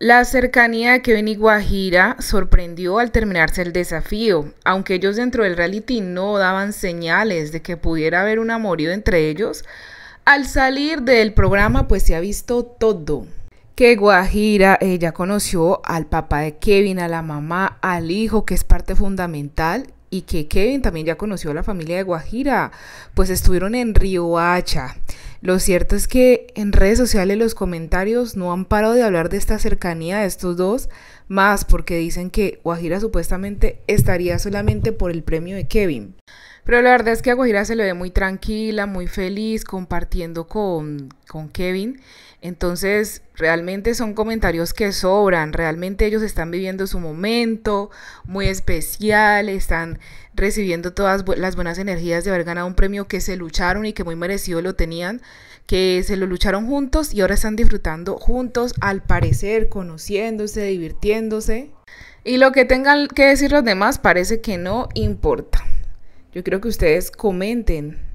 La cercanía de Kevin y Guajira sorprendió al terminarse el desafío, aunque ellos dentro del reality no daban señales de que pudiera haber un amorío entre ellos, al salir del programa pues se ha visto todo. Que Guajira, ella conoció al papá de Kevin, a la mamá, al hijo, que es parte fundamental, y que Kevin también ya conoció a la familia de Guajira, pues estuvieron en Río Hacha. Lo cierto es que en redes sociales los comentarios no han parado de hablar de esta cercanía de estos dos, más porque dicen que Guajira supuestamente estaría solamente por el premio de Kevin. Pero la verdad es que a Guajira se le ve muy tranquila, muy feliz, compartiendo con con Kevin. Entonces, realmente son comentarios que sobran, realmente ellos están viviendo su momento muy especial, están recibiendo todas las buenas energías de haber ganado un premio que se lucharon y que muy merecido lo tenían, que se lo lucharon juntos y ahora están disfrutando juntos, al parecer, conociéndose, divirtiéndose. Y lo que tengan que decir los demás parece que no importa. Yo creo que ustedes comenten